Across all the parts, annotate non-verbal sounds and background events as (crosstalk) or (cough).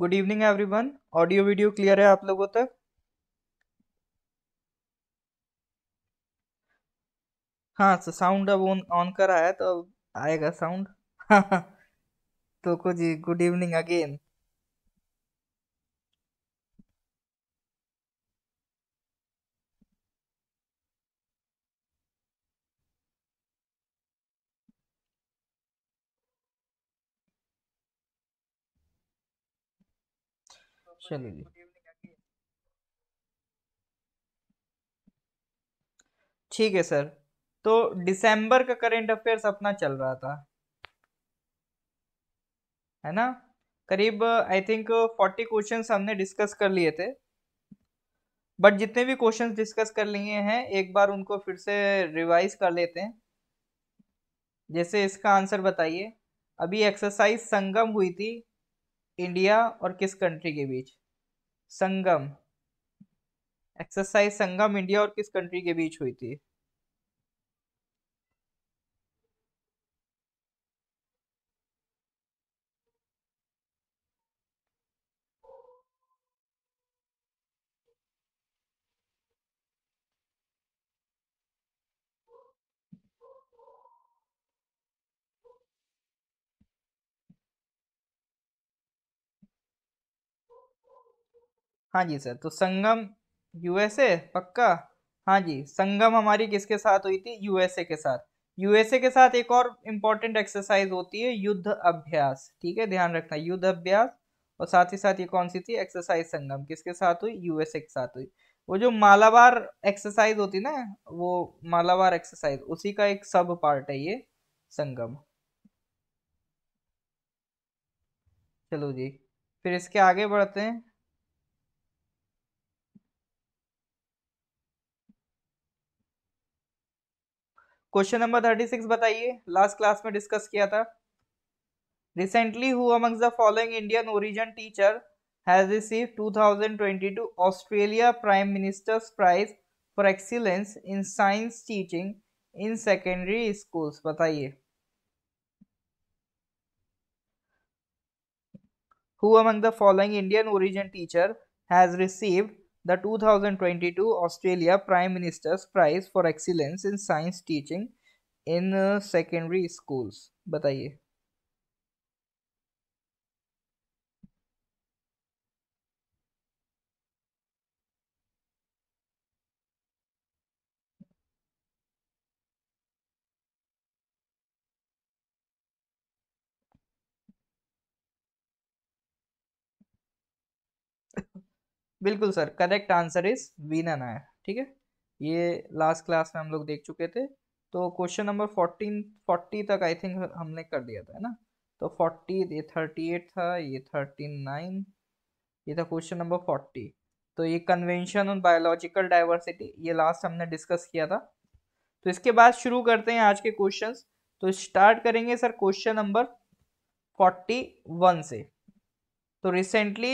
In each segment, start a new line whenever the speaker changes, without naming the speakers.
Good evening everyone audio video clear है आप लोगों तक हाँ तो साउंड अब ऑन ऑन करा है तो आएगा साउंड (laughs) तो को जी गुड इवनिंग अगेन चलिए जी ठीक है सर तो दिसंबर का करेंट अफेयर्स अपना चल रहा था है ना करीब आई थिंक फोर्टी क्वेश्चन हमने डिस्कस कर लिए थे बट जितने भी क्वेश्चन डिस्कस कर लिए हैं एक बार उनको फिर से रिवाइज कर लेते हैं जैसे इसका आंसर बताइए अभी एक्सरसाइज संगम हुई थी इंडिया और किस कंट्री के बीच संगम एक्सरसाइज संगम इंडिया और किस कंट्री के बीच हुई थी हाँ जी सर तो संगम यूएसए पक्का हाँ जी संगम हमारी किसके साथ हुई थी यूएसए के साथ यूएसए के साथ एक और इम्पोर्टेंट एक्सरसाइज होती है युद्ध अभ्यास ठीक है ध्यान रखना युद्ध अभ्यास और साथ ही साथ ये कौन सी थी एक्सरसाइज संगम किसके साथ हुई यूएसए के साथ हुई वो जो मालाबार एक्सरसाइज होती ना वो मालाबार एक्सरसाइज उसी का एक सब पार्ट है ये संगम चलो जी फिर इसके आगे बढ़ते हैं क्वेश्चन नंबर थर्टी सिक्स बताइए लास्ट क्लास में डिस्कस किया था recently who amongst the following Indian origin teacher has receive 2022 Australia prime minister's prize for excellence in science teaching in secondary schools बताइए who among the following Indian origin teacher has received the 2022 Australia Prime Minister's Prize for Excellence in Science Teaching in uh, Secondary Schools बताइए बिल्कुल sir correct answer is Veena Nair ठीक है ये last class में हम लोग देख चुके थे तो क्वेश्चन नंबर फोर्टीन फोर्टी तक आई थिंक हमने कर दिया था है ना तो फोर्टी ये थर्टी एट था ये थर्टी नाइन ये था क्वेश्चन नंबर फोर्टी तो ये कन्वेंशन ऑन बायोलॉजिकल डाइवर्सिटी ये लास्ट हमने डिस्कस किया था तो इसके बाद शुरू करते हैं आज के क्वेश्चन तो स्टार्ट करेंगे sir question number forty one से तो recently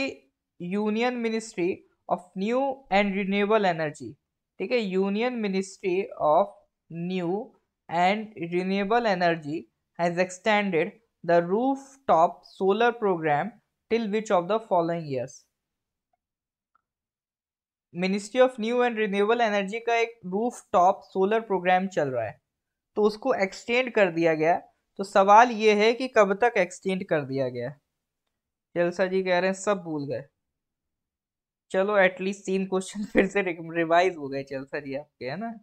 union ministry of new and renewable energy ठीक है union ministry of new and renewable energy has extended the roof top solar programme till which of the following years ministry of new and renewable energy का एक roof top solar programme चल रहा है तो उसको extend कर दिया गया तो सवाल ये है कि कब तक एक्सटेंड कर दिया गया जलसा जी कह रहे हैं सब भूल गए चलो एटलीस्ट तीन क्वेश्चन (laughs) फिर से रिवाइज हो गए चल सर ये आपके है ना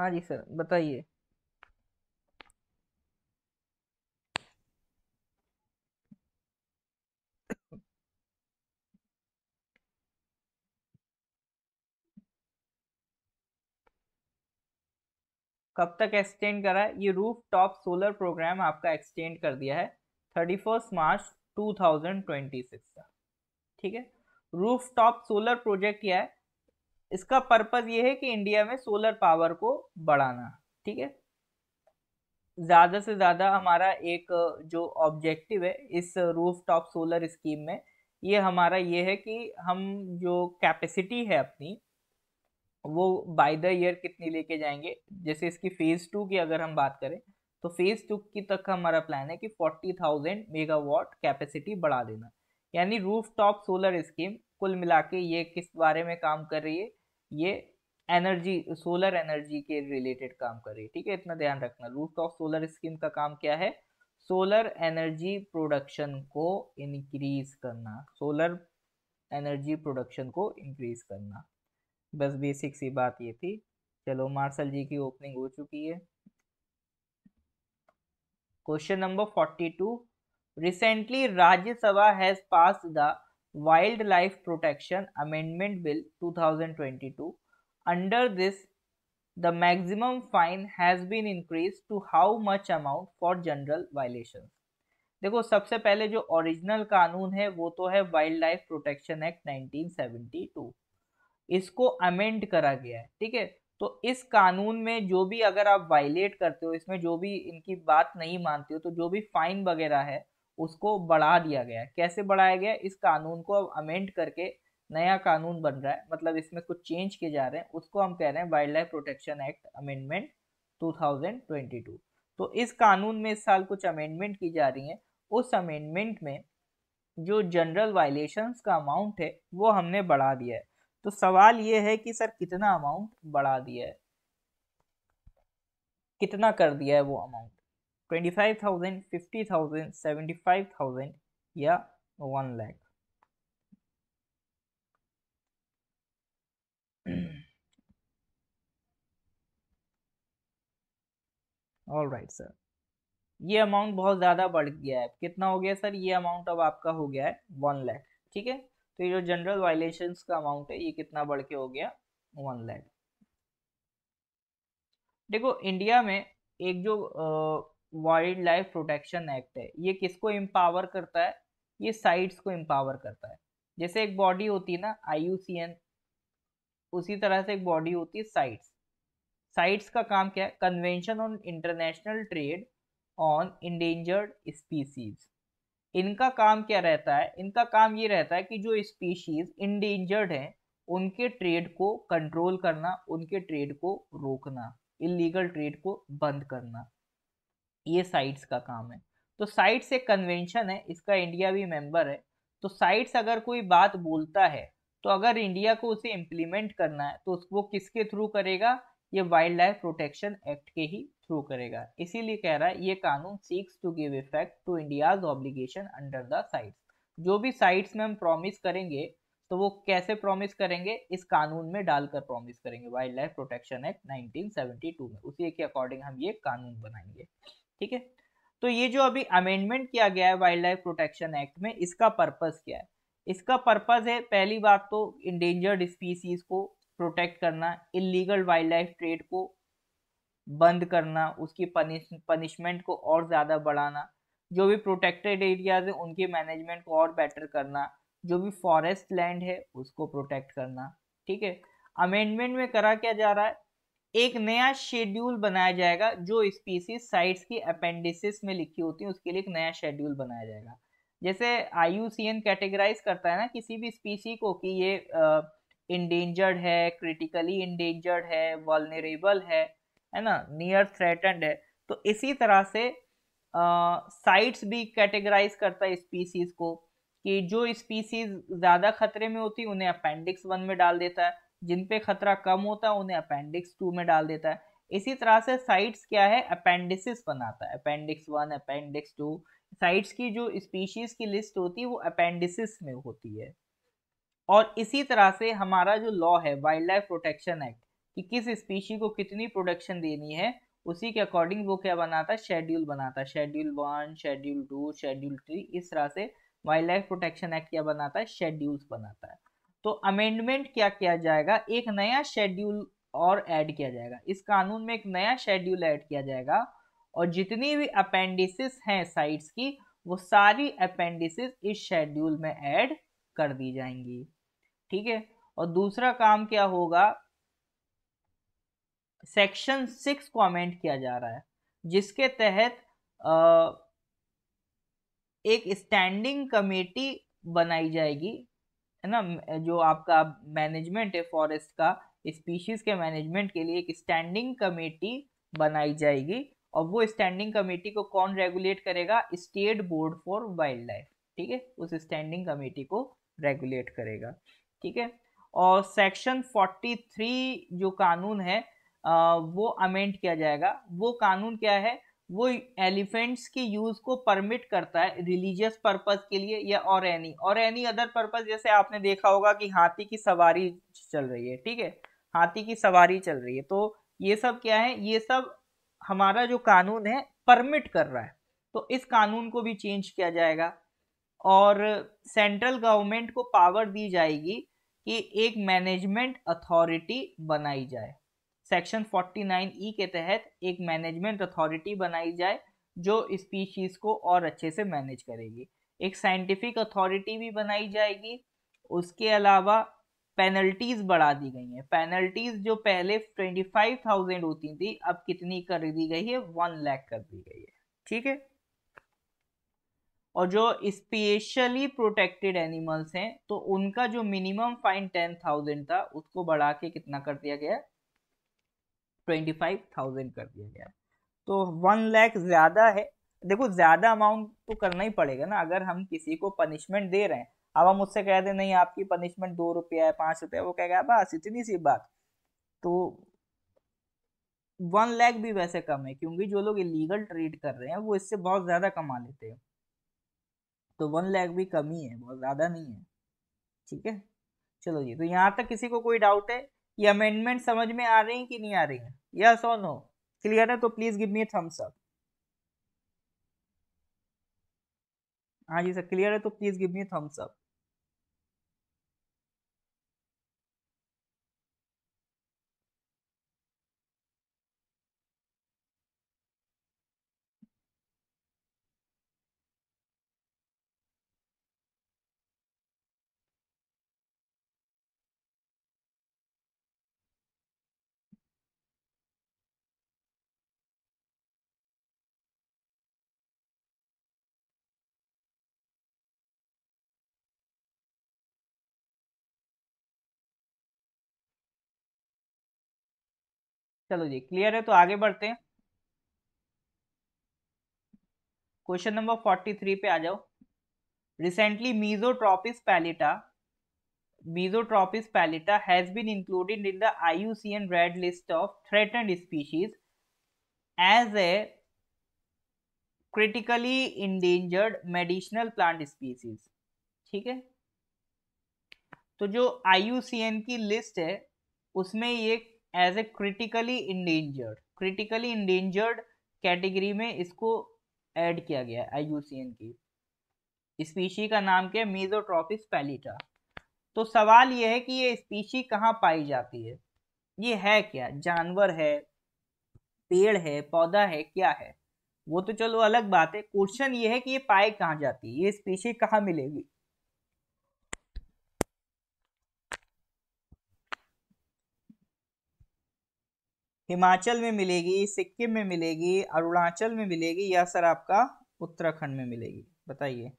हाँ जी सर बताइए कब तक एक्सटेंड करा है ये रूफ टॉप सोलर प्रोग्राम आपका एक्सटेंड कर दिया है thirty first March two thousand twenty six का ठीक है रूफ टॉप सोलर प्रोजेक्ट क्या है इसका पर्पज़ ये है कि इंडिया में सोलर पावर को बढ़ाना ठीक है ज़्यादा से ज़्यादा हमारा एक जो ऑब्जेक्टिव है इस रूफ टॉप सोलर स्कीम में ये हमारा ये है कि हम जो कैपेसिटी है अपनी वो बाय द ईयर कितनी लेके जाएंगे जैसे इसकी फेज़ टू की अगर हम बात करें तो फेज़ टू की तक का हमारा प्लान है कि फोर्टी थाउजेंड मेगावाट कैपेसिटी बढ़ा देना यानी रूफ टॉप सोलर स्कीम कुल मिला के ये किस बारे में काम कर रही है ये एनर्जी सोलर एनर्जी के रिलेटेड काम कर रही है ठीक है इतना ध्यान रखना रूफ टॉप सोलर स्कीम का काम क्या है सोलर एनर्जी प्रोडक्शन को इनक्रीज करना सोलर एनर्जी प्रोडक्शन को इंक्रीज करना बस बेसिक सी बात ये थी चलो मार्शल जी की ओपनिंग हो चुकी है question number forty two recently Rajya Sabha has pass the wild life protection amendment bill 2022 under this the maximum fine has been increase to how much amount for general violation देखो सबसे पहले जो ओरिजिनल कानून है वो तो है वाइल्ड लाइफ प्रोटेक्शन एक्ट 1972 इसको अमेंड करा गया है ठीक है तो इस कानून में जो भी अगर आप वायलेट करते हो इसमें जो भी इनकी बात नहीं मानते हो तो जो भी फाइन वगैरह है उसको बढ़ा दिया गया है कैसे बढ़ाया गया इस कानून को अब अमेंड करके नया कानून बन रहा है मतलब इसमें कुछ चेंज किए जा रहे हैं उसको हम कह रहे हैं wild life protection act amendment 2022 तो इस कानून में इस साल कुछ अमेंडमेंट की जा रही हैं उस अमेंडमेंट में जो जनरल वायलेशंस का अमाउंट है वो हमने बढ़ा दिया है तो सवाल ये है कि सर कितना अमाउंट बढ़ा दिया है कितना कर दिया है वो amount twenty five thousand fifty thousand seventy five thousand या one lakh all right sir ये अमाउंट बहुत ज़्यादा बढ़ गया है कितना हो गया सर ये अमाउंट अब आपका हो गया है वन लैख ठीक है तो जो जनरल वायलेशन का अमाउंट है ये कितना बढ़ के हो गया वन लैख देखो इंडिया में एक जो वाइल्ड लाइफ प्रोटेक्शन एक्ट है ये किसको एम्पावर करता है ये साइट्स को एम्पावर करता है जैसे एक बॉडी होती है ना आई उसी तरह से एक बॉडी होती है साइट्स साइट्स का काम क्या है convention on international trade on endangered species इनका काम क्या रहता है इनका काम ये रहता है कि जो स्पीशीज इंडेंजर्ड हैं उनके ट्रेड को कंट्रोल करना उनके ट्रेड को रोकना इलीगल ट्रेड को बंद करना ये साइट्स का काम है तो साइट्स एक कन्वेंशन है इसका इंडिया भी मेंबर है तो साइट्स अगर कोई बात बोलता है तो अगर इंडिया को उसे इम्प्लीमेंट करना है तो उसको किसके थ्रू करेगा ये वाइल्ड लाइफ प्रोटेक्शन एक्ट के ही थ्रू करेगा इसीलिए कह रहा है ये कानून seeks to give effect to India's obligation under the CITES जो भी साइट्स में हम प्रॉमिस करेंगे तो वो कैसे प्रॉमिस करेंगे इस कानून में डालकर प्रॉमिस करेंगे वाइल्ड लाइफ प्रोटेक्शन एक्ट 1972 में उसी के अकॉर्डिंग हम ये कानून बनाएंगे ठीक है तो ये जो अभी अमेंडमेंट किया गया है वाइल्ड लाइफ प्रोटेक्शन एक्ट में इसका पर्पज क्या है इसका पर्पज है पहली बात तो इंडेंजर्ड स्पीसीज को प्रोटेक्ट करना इलीगल वाइल्ड लाइफ ट्रेड को बंद करना उसकी पनिश पनिशमेंट को और ज़्यादा बढ़ाना जो भी प्रोटेक्टेड एरियाज हैं उनके मैनेजमेंट को और बेटर करना जो भी फॉरेस्ट लैंड है उसको प्रोटेक्ट करना ठीक है अमेंडमेंट में करा क्या जा रहा है एक नया शेड्यूल बनाया जाएगा जो स्पीसीज साइट्स की अपेंडिसिस में लिखी होती है उसके लिए एक नया शेड्यूल बनाया जाएगा जैसे I U C N categorise करता है ना किसी भी स्पीसी को कि ये इंडेंजर्ड है क्रिटिकली इंडेंजर्ड है वॉलरेबल है है ना नियर थ्रेटेंड है तो इसी तरह से साइट्स भी कैटेगराइज करता है स्पीसीज को कि जो स्पीसीज ज़्यादा खतरे में होती उन्हें अपेंडिक्स वन में डाल देता है जिन पे खतरा कम होता है उन्हें अपेंडिक्स टू में डाल देता है इसी तरह से साइट्स क्या है अपेंडिसिस बनाता है appendix one appendix two CITES की जो स्पीशीज की लिस्ट होती है वो अपेंडिसिस में होती है और इसी तरह से हमारा जो लॉ है वाइल्ड लाइफ प्रोटेक्शन एक्ट कि किस स्पीशी को कितनी प्रोडक्शन देनी है उसी के अकॉर्डिंग वो क्या बनाता है शेड्यूल बनाता है schedule one schedule two schedule three इस तरह से वाइल्ड लाइफ प्रोटेक्शन एक्ट क्या बनाता है शेड्यूल्स बनाता है तो अमेंडमेंट क्या किया जाएगा एक नया शेड्यूल और ऐड किया जाएगा इस कानून में एक नया शेड्यूल ऐड किया जाएगा और जितनी भी अपेंडिसिस हैं साइट्स की वो सारी अपेंडिसिस इस शेड्यूल में ऐड कर दी जाएंगी ठीक है और दूसरा काम क्या होगा सेक्शन सिक्स कमेंट किया जा रहा है जिसके तहत आ, एक स्टैंडिंग कमेटी बनाई जाएगी है ना जो आपका मैनेजमेंट है फॉरेस्ट का स्पीशीज के मैनेजमेंट के लिए एक स्टैंडिंग कमेटी बनाई जाएगी और वो स्टैंडिंग कमेटी को कौन रेगुलेट करेगा state board for wild life ठीक है उस स्टैंडिंग कमेटी को रेगुलेट करेगा ठीक है और सेक्शन 43 जो कानून है वो अमेंड किया जाएगा वो कानून क्या है वो एलिफेंट्स के यूज को परमिट करता है रिलीजियस पर्पज के लिए या और एनी और एनी अदर पर्पज जैसे आपने देखा होगा कि हाथी की सवारी चल रही है ठीक है हाथी की सवारी चल रही है तो ये सब क्या है ये सब हमारा जो कानून है परमिट कर रहा है तो इस कानून को भी चेंज किया जाएगा और सेंट्रल गवर्नमेंट को पावर दी जाएगी कि एक मैनेजमेंट अथॉरिटी बनाई जाए सेक्शन 49 ई के तहत एक मैनेजमेंट अथॉरिटी बनाई जाए जो स्पीशीज़ को और अच्छे से मैनेज करेगी एक साइंटिफिक अथॉरिटी भी बनाई जाएगी उसके अलावा पेनल्टीज़ बढ़ा दी गई हैं पेनल्टीज़ जो पहले ट्वेंटी फाइव थाउजेंड होती थी अब कितनी कर दी गई है वन लैख कर दी गई है ठीक है और जो स्पेशली प्रोटेक्टेड एनिमल्स हैं तो उनका जो मिनिमम फाइन टेन थाउजेंड था उसको बढ़ा के कितना कर दिया गया ट्वेंटी फाइव थाउजेंड कर दिया गया तो वन लैख ज़्यादा है देखो ज़्यादा अमाउंट तो करना ही पड़ेगा ना अगर हम किसी को पनिशमेंट दे रहे हैं अब हम उससे कह दें नहीं आपकी पनिशमेंट दो रुपया है पांच रुपया वो कहेगा बस इतनी सी बात तो वन लैख भी वैसे कम है क्योंकि जो लोग इलीगल ट्रेड कर रहे हैं वो इससे बहुत ज़्यादा कमा लेते हैं तो वन लैख भी कम ही है बहुत ज़्यादा नहीं है ठीक है चलो जी तो यहाँ तक किसी को कोई डाउट है कि अमेंडमेंट समझ में आ रही है कि नहीं आ रही है यस और नो क्लियर है तो please give me thumbs up हाँ जी सर क्लियर है तो please give me thumbs up चलो जी क्लियर है तो आगे बढ़ते हैं क्वेश्चन नंबर 43 पे आ जाओ recently meizotropis pellita meizotropis pellita has been included in the IUCN red list of threatened species as a critically endangered medicinal plant species ठीक है तो जो आईयूसीएन की लिस्ट है उसमें ये as a critically endangered critically endangered category में इसको ऐड किया गया है आई की स्पीशी का नाम क्या है मीजोट्रॉपिस पैलिटा तो सवाल यह है कि ये स्पीशी कहाँ पाई जाती है ये है क्या जानवर है पेड़ है पौधा है क्या है वो तो चलो अलग बात है क्वेश्चन ये है कि ये पाए कहाँ जाती है ये स्पीशी कहाँ मिलेगी हिमाचल में मिलेगी सिक्किम में मिलेगी अरुणाचल में मिलेगी या सर आपका उत्तराखंड में मिलेगी बताइए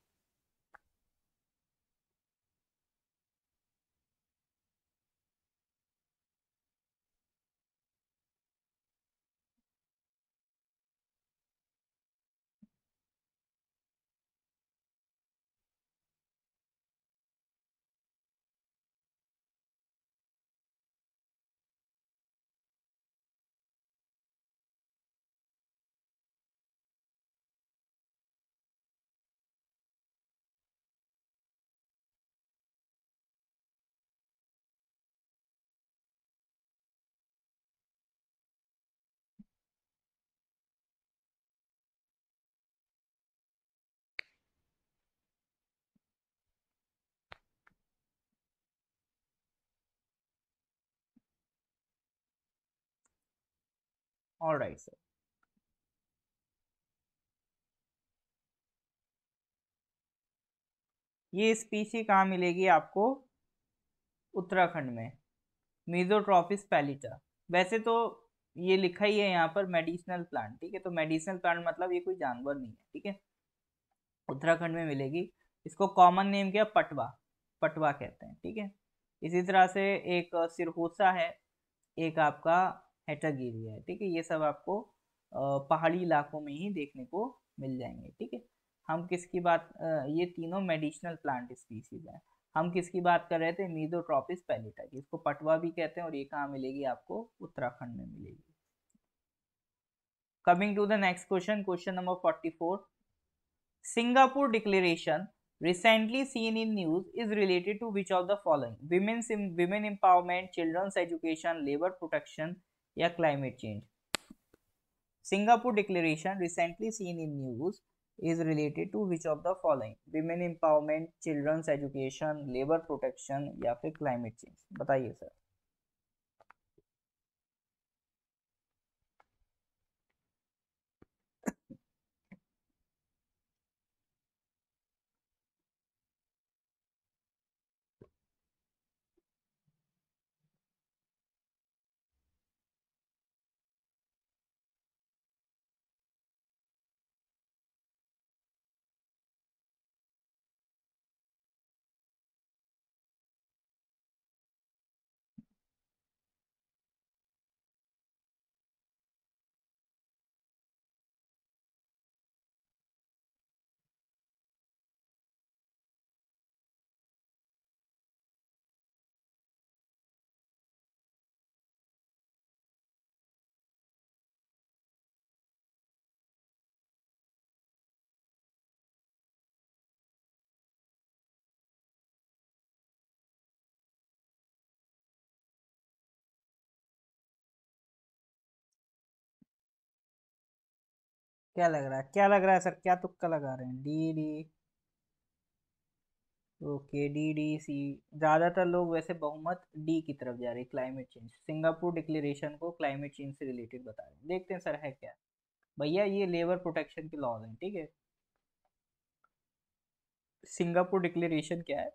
all right sir ये स्पीसी कहाँ मिलेगी आपको उत्तराखंड में मिजोट्रॉपिस पैलिटा वैसे तो ये लिखा ही है यहाँ पर मेडिसिनल प्लांट ठीक है तो मेडिसिनल प्लांट मतलब ये कोई जानवर नहीं है ठीक है उत्तराखंड में मिलेगी इसको कॉमन नेम क्या पटवा पटवा कहते हैं ठीक है इसी तरह से एक सिरहोसा है एक आपका हेटागेरिया है ठीक है ये सब आपको पहाड़ी इलाकों में ही देखने को मिल जाएंगे ठीक है हम किसकी बात ये तीनों मेडिसिनल प्लांट स्पीसीज हैं हम किसकी बात कर रहे थे मीजोट्रॉपिस पेलिटा की इसको पटवा भी कहते हैं और ये कहाँ मिलेगी आपको उत्तराखंड में मिलेगी coming to the next question question number forty four Singapore declaration recently seen in news is related to which of the following women's women empowerment children's education labour protection या climate change Singapore declaration recently seen in news is related to which of the following women empowerment children's education labour protection या फिर climate change बताइए sir क्या लग रहा है क्या लग रहा है सर क्या तुक्का लगा रहे हैं D D okay D D C ज़्यादातर लोग वैसे बहुमत डी की तरफ जा रहे हैं क्लाइमेट चेंज सिंगापुर डिक्लेरेशन को क्लाइमेट चेंज से रिलेटेड बता रहे हैं देखते हैं सर है क्या भैया ये लेबर प्रोटेक्शन के लॉज हैं ठीक है सिंगापुर डिक्लेरेशन क्या है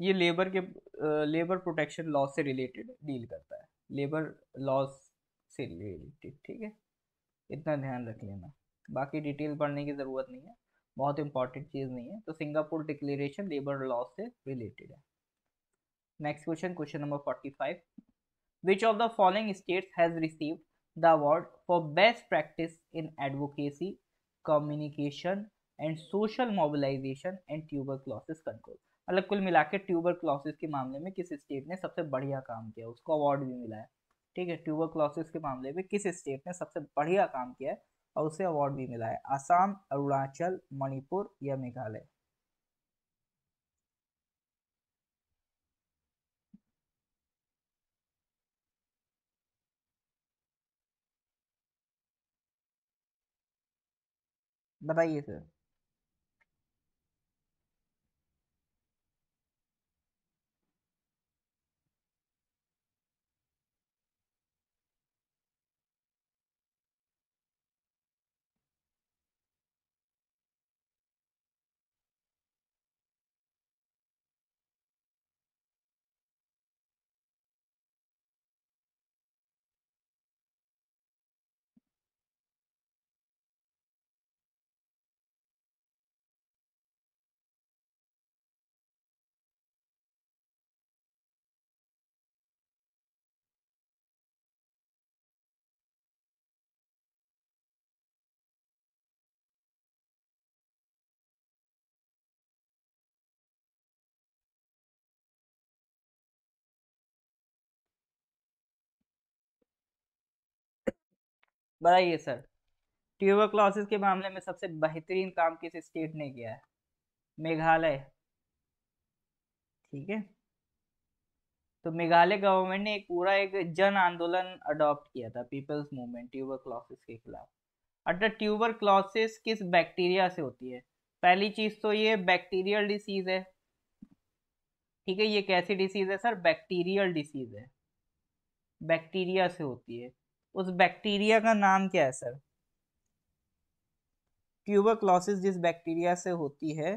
ये लेबर के लेबर प्रोटेक्शन लॉ से रिलेटेड डील करता है लेबर लॉज से रिलेटेड ठीक है इतना ध्यान रख लेना बाकी डिटेल पढ़ने की ज़रूरत नहीं है बहुत इंपॉर्टेंट चीज़ नहीं है तो सिंगापुर डिक्लेरेशन लेबर लॉ से रिलेटेड है next question question number forty which of the following states has received the award for best practice in advocacy communication and social mobilization and tuberculosis control मतलब कुल मिला के tuber क्लॉसिस के मामले में किस स्टेट ने सबसे बढ़िया काम किया उसको अवार्ड भी मिला है ठीक है ट्यूबरक्लोसिस के मामले में किस स्टेट ने सबसे बढ़िया काम किया है और उसे अवार्ड भी मिला है आसाम अरुणाचल मणिपुर या मेघालय बताइए सर बताइए सर ट्यूबर क्लॉसिस के मामले में सबसे बेहतरीन काम किस स्टेट ने किया है मेघालय ठीक है तो मेघालय गवर्नमेंट ने एक पूरा एक जन आंदोलन अडॉप्ट किया था पीपल्स मूवमेंट ट्यूबर क्लॉसिस के खिलाफ अटल ट्यूबर क्लॉसिस किस बैक्टीरिया से होती है पहली चीज़ तो ये बैक्टीरियल डिसीज़ है ठीक है ये कैसी डिसीज़ है सर बैक्टीरियल डिसीज़ है बैक्टीरिया से होती है उस बैक्टीरिया का नाम क्या है सर ट्यूबरक्लोसिस जिस बैक्टीरिया से होती है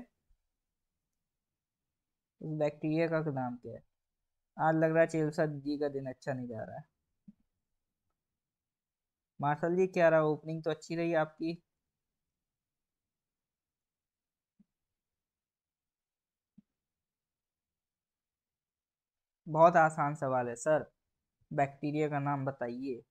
उस बैक्टीरिया का नाम क्या है आज लग रहा है चेलसा जी का दिन अच्छा नहीं जा रहा है मार्शल जी क्या रहा ओपनिंग तो अच्छी रही आपकी बहुत आसान सवाल है सर बैक्टीरिया का नाम बताइए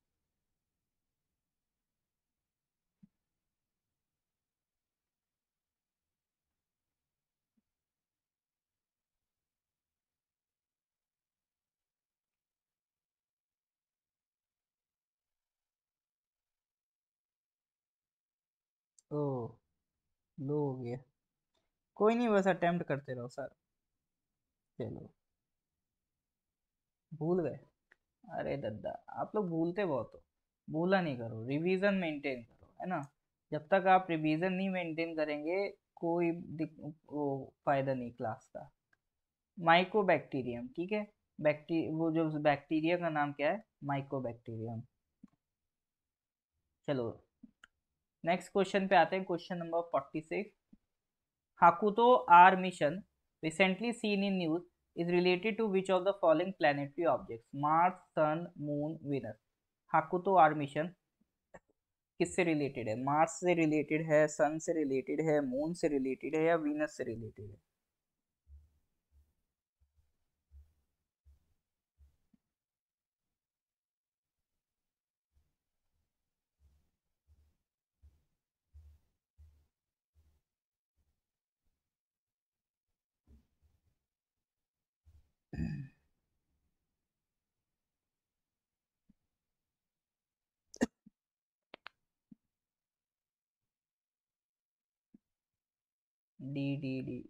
ओ तो लो हो गया कोई नहीं बस अटेम्प्ट करते रहो सर चलो भूल गए अरे दद्दा आप लोग भूलते बहुत हो भूला नहीं करो रिवीजन मेंटेन करो है ना जब तक आप रिवीजन नहीं मेंटेन करेंगे कोई वो फायदा नहीं क्लास का माइकोबैक्टीरियम ठीक है बैक्टी वो जो बैक्टीरिया का नाम क्या है माइकोबैक्टीरियम चलो नेक्स्ट क्वेश्चन पे आते हैं question number forty six Hakuto R mission recently seen in news is related to which of the following planetary object Mars sun moon Venus Hakuto R mission किससे related है Mars से related है sun से related है moon से related है या Venus से रिलेटेड है डी डी डी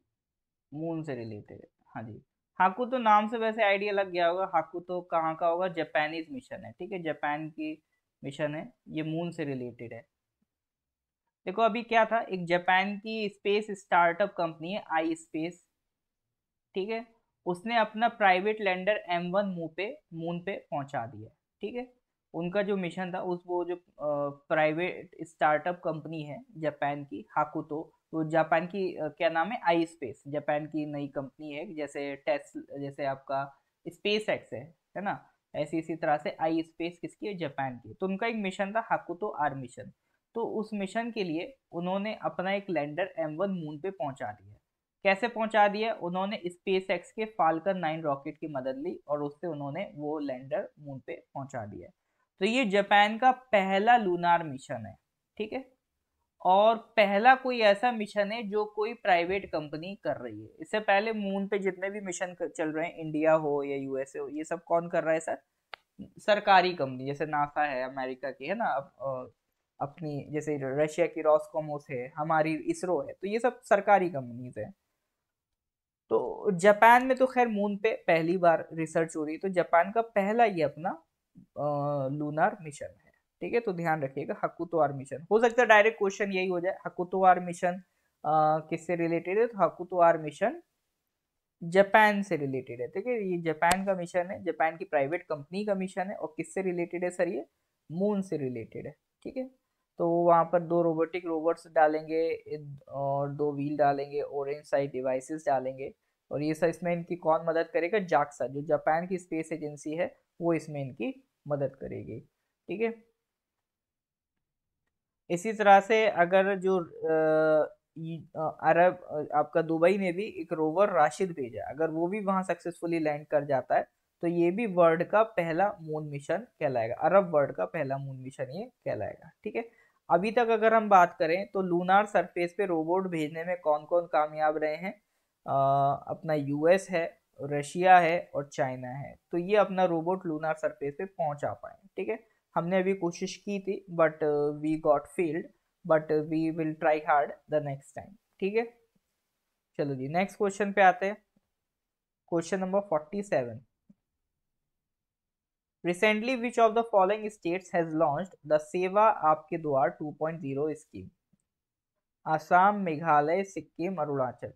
मून से रिलेटेड हाँ जी हाकू तो नाम से वैसे आइडिया लग गया होगा हाकू तो कहाँ का होगा जापानीज मिशन है ठीक है जापान की मिशन है ये मून से रिलेटेड है देखो अभी क्या था एक जापान की स्पेस स्टार्टअप कंपनी है आई स्पेस ठीक है उसने अपना प्राइवेट लैंडर एम वन मू पे मून पे पहुंचा दिया ठीक है उनका जो मिशन था उस वो जो प्राइवेट स्टार्टअप कंपनी है जापान की हाकुतो तो जापान की क्या नाम है आई स्पेस जापान की नई कंपनी है जैसे टेस्ट जैसे आपका स्पेस एक्स है है ना ऐसी इसी तरह से आई स्पेस किसकी है जापान की तो उनका एक मिशन था हाकुतो आर मिशन तो उस मिशन के लिए उन्होंने अपना एक लैंडर एम वन मून पे पहुंचा दिया कैसे पहुंचा दिया उन्होंने स्पेस एक्स के फाल्कन नाइन रॉकेट की मदद ली और उससे उन्होंने वो लैंडर मून पे पहुंचा दिया तो ये जापान का पहला लूनार मिशन है ठीक है और पहला कोई ऐसा मिशन है जो कोई प्राइवेट कंपनी कर रही है इससे पहले मून पे जितने भी मिशन चल रहे हैं इंडिया हो या यूएसए हो ये सब कौन कर रहा है सर सरकारी कंपनी जैसे नासा है अमेरिका की है ना अप, अपनी जैसे रशिया की रॉसकोमोस है हमारी इसरो है तो ये सब सरकारी कंपनीज है तो जापान में तो खैर मून पे पहली बार रिसर्च हो रही है तो जापान का पहला ये अपना लूनार मिशन है ठीक है तो ध्यान रखिएगा आर मिशन हो सकता है डायरेक्ट क्वेश्चन यही हो जाए हकुतोवार मिशन किससे रिलेटेड है तो हकुतोवार मिशन जापान से रिलेटेड है ठीक है ये जापान का मिशन है जापान की प्राइवेट कंपनी का मिशन है और किससे रिलेटेड है सर ये मून से रिलेटेड है ठीक है तो वहाँ पर दो रोबोटिक रोबोट्स डालेंगे और दो व्हील डालेंगे ऑरेंज साइड डिवाइसेस डालेंगे और ये सर इसमें इनकी कौन मदद करेगा जाक्सा जो जापान की स्पेस एजेंसी है वो इसमें इनकी मदद करेगी ठीक है इसी तरह से अगर जो अरब आपका दुबई में भी एक रोवर राशिद भेजा अगर वो भी वहाँ सक्सेसफुली लैंड कर जाता है तो ये भी वर्ल्ड का पहला मून मिशन कहलाएगा अरब वर्ल्ड का पहला मून मिशन ये कहलाएगा ठीक है अभी तक अगर हम बात करें तो लूनार सरफेस पे रोबोट भेजने में कौन कौन कामयाब रहे हैं आ, अपना यूएस है रशिया है और चाइना है तो ये अपना रोबोट लूनार सरफेस पे पहुंचा पाए ठीक है हमने अभी कोशिश की थी but we got failed but we will try hard the next time ठीक है चलो जी नेक्स्ट क्वेश्चन पे आते हैं question number forty seven recently which of the following states has launched the seva aapke dwar 2.0 scheme assam meghalaya sikkim arunachal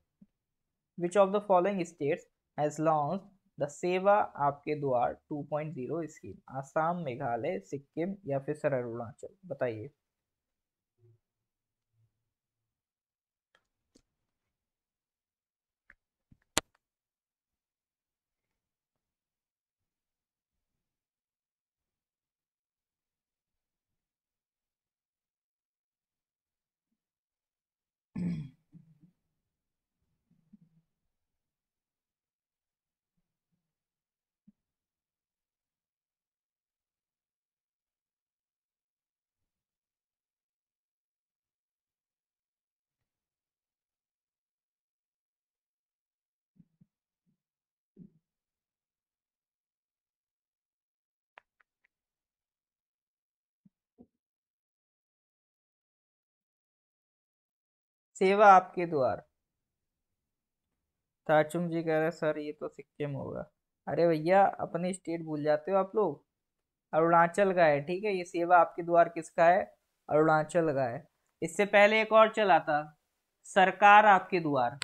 which of the following states has launched the सेवा आपके द्वार 2.0 scheme Assam Meghalaya Sikkim या फिर sir Arunachal बताइए सेवा आपके द्वार ताचुम जी कह रहे सर ये तो सिक्किम होगा अरे भैया अपने स्टेट भूल जाते हो आप लोग अरुणाचल का है ठीक है ये सेवा आपके द्वार किसका है अरुणाचल का है इससे पहले एक और चला था सरकार आपके द्वार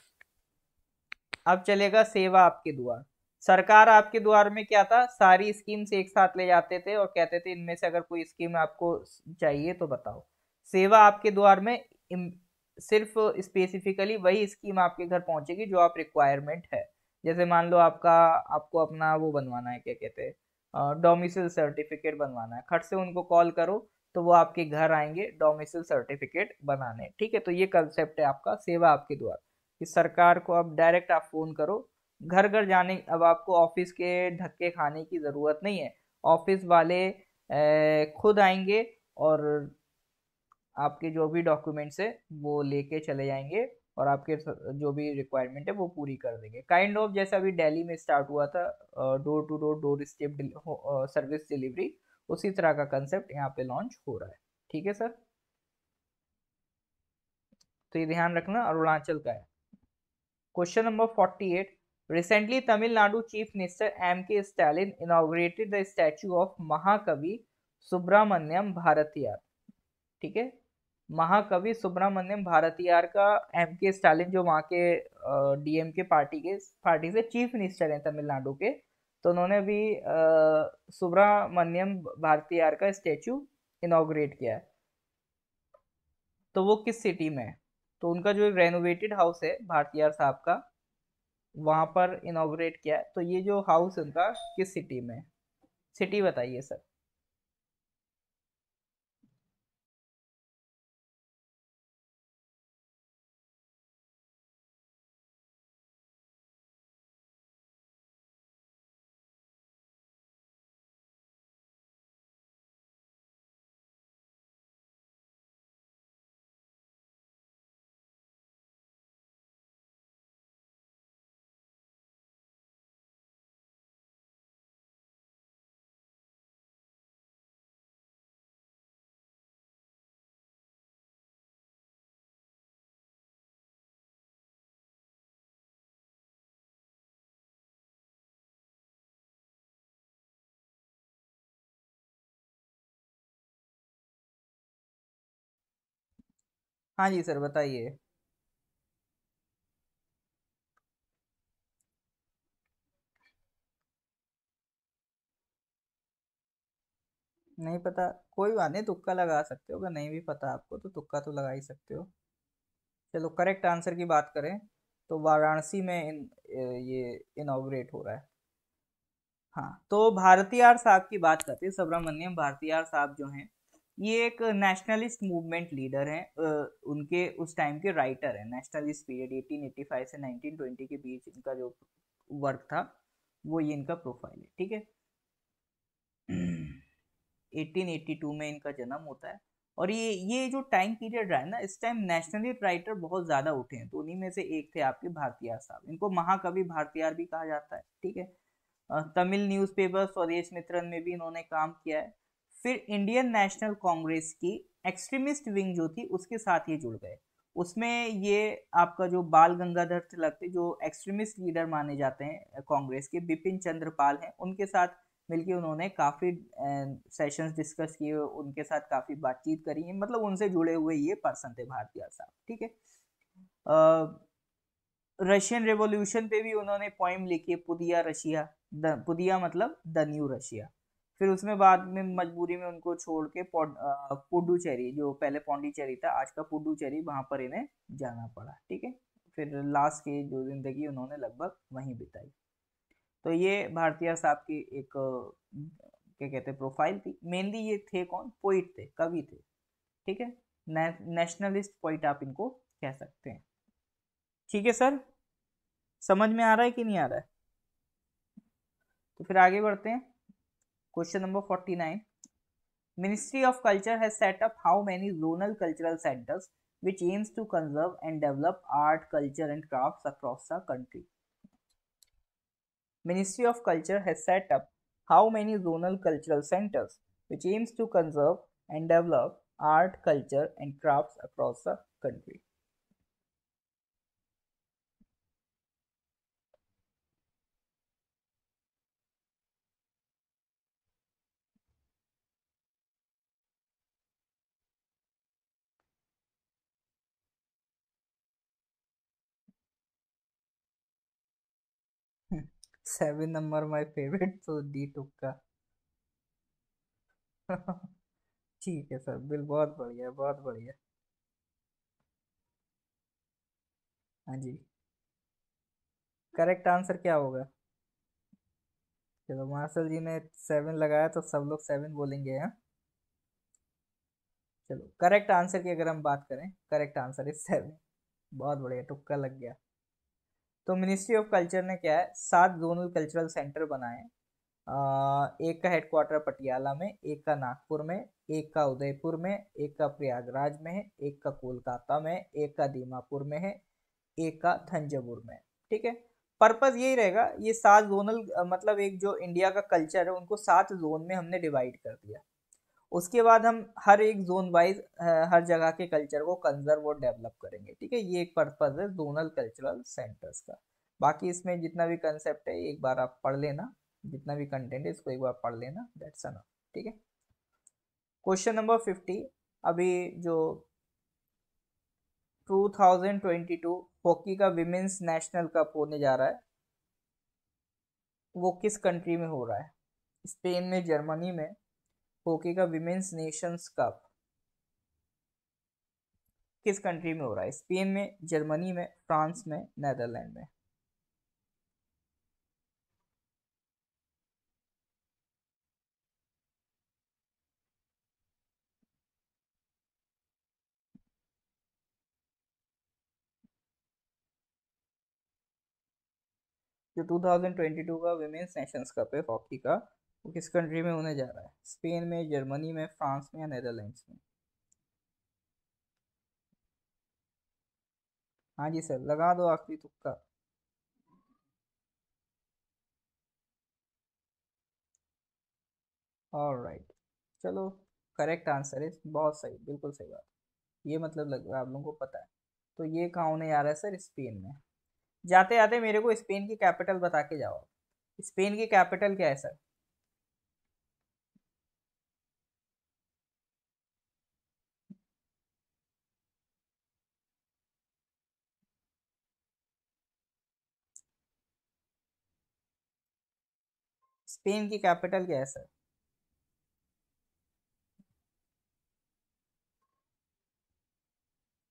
अब चलेगा सेवा आपके द्वार सरकार आपके द्वार में क्या था सारी स्कीम्स एक साथ ले जाते थे और कहते थे इनमें से अगर कोई स्कीम आपको चाहिए तो बताओ सेवा आपके द्वार में सिर्फ स्पेसिफिकली वही स्कीम आपके घर पहुंचेगी जो आप रिक्वायरमेंट है जैसे मान लो आपका आपको अपना वो बनवाना है क्या कहते हैं डोमिसल सर्टिफिकेट बनवाना है खट से उनको कॉल करो तो वो आपके घर आएंगे डोमिसल सर्टिफिकेट बनाने ठीक है तो ये कंसेप्ट है आपका सेवा आपके द्वारा कि सरकार को अब डायरेक्ट आप फ़ोन करो घर घर जाने अब आपको ऑफिस के धक्के खाने की ज़रूरत नहीं है ऑफिस वाले खुद आएंगे और आपके जो भी डॉक्यूमेंट्स है वो लेके चले जाएंगे और आपके जो भी रिक्वायरमेंट है वो पूरी कर देंगे काइंड kind ऑफ of जैसा अभी दिल्ली में स्टार्ट हुआ था door to door door step service delivery उसी तरह का कंसेप्ट यहाँ पे लॉन्च हो रहा है ठीक है सर तो ये ध्यान रखना अरुणाचल का है question number forty eight recently Tamil Nadu chief minister M K Stalin inaugurated the statue of Mahakavi Subramania भारतीय ठीक है महाकवि सुब्रमण्यम भारतीयार का एम के स्टालिन जो वहाँ के डीएम के पार्टी के पार्टी से चीफ मिनिस्टर हैं तमिलनाडु के तो उन्होंने भी सुब्रमण्यम भारतीयार का स्टेचू इनाग्रेट किया है तो वो किस सिटी में है तो उनका जो रेनोवेटेड हाउस है भारतीयार साहब का वहाँ पर इनाग्रेट किया है तो ये जो हाउस उनका किस सिटी में है सिटी बताइए सर हाँ जी सर बताइए नहीं पता कोई बात नहीं तुक्का लगा सकते हो अगर नहीं भी पता आपको तो तुक्का तो लगा ही सकते हो चलो करेक्ट आंसर की बात करें तो वाराणसी में इन ये इनाग्रेट हो रहा है हाँ तो भारतीय साहब की बात करते हैं सुब्रमण्यम भारतीय साहब जो हैं ये एक नेशनलिस्ट मूवमेंट लीडर हैं उनके उस टाइम के राइटर हैं नेशनलिस्ट पीरियड 1885 से 1920 के बीच इनका जो वर्क था वो ये इनका प्रोफाइल है ठीक है 1882 में इनका जन्म होता है और ये ये जो टाइम पीरियड रहा है ना इस टाइम नेशनलिस्ट राइटर बहुत ज़्यादा उठे हैं तो उन्हीं में से एक थे आपके भारतीयार साहब इनको महाकवि भारतीयार भी कहा जाता है ठीक है तमिल न्यूज़पेपर स्वदेश मित्रन में भी इन्होंने काम किया है फिर इंडियन नेशनल कांग्रेस की एक्सट्रीमिस्ट विंग जो थी उसके साथ ये जुड़ गए उसमें ये आपका जो बाल गंगाधर तिलक थे जो एक्सट्रीमिस्ट लीडर माने जाते हैं कांग्रेस के बिपिन चंद्र पाल हैं उनके साथ मिलकर उन्होंने काफ़ी सेशंस डिस्कस किए उनके साथ काफ़ी बातचीत करी है मतलब उनसे जुड़े हुए ये पर्सन थे भारतीय साहब ठीक है रशियन रेवोल्यूशन पे भी उन्होंने पॉइंट लिखी पुदिया रशिया द पुदिया मतलब द न्यू रशिया फिर उसमें बाद में मजबूरी में उनको छोड़ के पुडुचेरी जो पहले पौंडीचेरी था आज का पुडुचेरी वहां पर इन्हें जाना पड़ा ठीक है फिर लास्ट की जो जिंदगी उन्होंने लगभग वहीं बिताई तो ये भारतीय साहब की एक क्या कहते हैं प्रोफाइल थी मेनली ये थे कौन पोइट थे कवि थे ठीक है ने, नेशनलिस्ट पोइट आप इनको कह सकते हैं ठीक है सर समझ में आ रहा है कि नहीं आ रहा है तो फिर आगे बढ़ते हैं Question number 49. Ministry of Culture has set up how many zonal cultural centers which aims to conserve and develop art, culture and crafts across the country. Ministry of Culture has set up how many zonal cultural centers which aims to conserve and develop art, culture and crafts across the country. Seven number my favourite तो D टुक्का (laughs) ठीक है sir bill बहुत बढ़िया बहुत बढ़िया हाँ जी correct answer क्या होगा चलो मार्शल जी ने सेवन लगाया तो सब लोग सेवन बोलेंगे हैं हाँ? चलो करेक्ट आंसर की अगर हम बात करें करेक्ट आंसर इज सेवन बहुत बढ़िया टुक्का लग गया तो मिनिस्ट्री ऑफ कल्चर ने क्या है सात जोनल कल्चरल सेंटर बनाए एक का हेडक्वार्टर पटियाला में एक का नागपुर में एक का उदयपुर में एक का प्रयागराज में है एक का कोलकाता में एक का दीमापुर में है एक का थंजावुर में ठीक है पर्पज़ यही रहेगा ये सात जोनल मतलब एक जो इंडिया का कल्चर है उनको सात जोन में हमने डिवाइड कर दिया उसके बाद हम हर एक जोन वाइज हर जगह के कल्चर को कंजर्व और डेवलप करेंगे ठीक है ये एक पर्पज़ है जोनल कल्चरल सेंटर्स का बाकी इसमें जितना भी कंसेप्ट है एक बार आप पढ़ लेना जितना भी कंटेंट है इसको एक बार पढ़ लेना दैट्स अनफ ठीक है क्वेश्चन नंबर फिफ्टी अभी जो 2022 हॉकी का विमेंस नेशनल कप होने जा रहा है वो किस कंट्री में हो रहा है स्पेन में जर्मनी में हॉकी का विमेंस नेशंस कप किस कंट्री में हो रहा है स्पेन में जर्मनी में फ्रांस में नेदरलैंड में जो 2022 का विमेंस नेशंस कप है हॉकी का वो किस कंट्री में होने जा रहा है स्पेन में जर्मनी में फ्रांस में या नेदरलैंड्स में हाँ जी सर लगा दो आखिरी तुक्का और राइट चलो करेक्ट आंसर है बहुत सही बिल्कुल सही बात ये मतलब लग रहा है आप लोगों को पता है तो ये कहाँ होने जा रहा है सर स्पेन में जाते जाते मेरे को स्पेन की कैपिटल बता के जाओ स्पेन की कैपिटल क्या है सर स्पेन की कैपिटल क्या है सर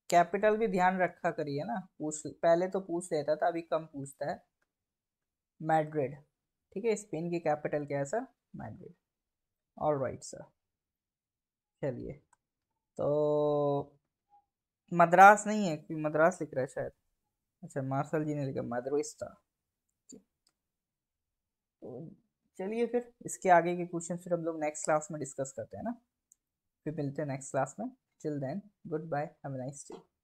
कैपिटल भी ध्यान रखा करिए ना पूछ पहले तो पूछ लेता था अभी कम पूछता है मैड्रिड ठीक है स्पेन की कैपिटल क्या है sir Madrid all right sir चलिए तो मद्रास नहीं है क्योंकि मद्रास लिख रहा है शायद अच्छा मार्शल जी ने लिखा मद्रोस्टा तो चलिए फिर इसके आगे के क्वेश्चन फिर हम लोग नेक्स्ट क्लास में डिस्कस करते हैं ना फिर मिलते हैं नेक्स्ट क्लास में chill then goodbye have nice day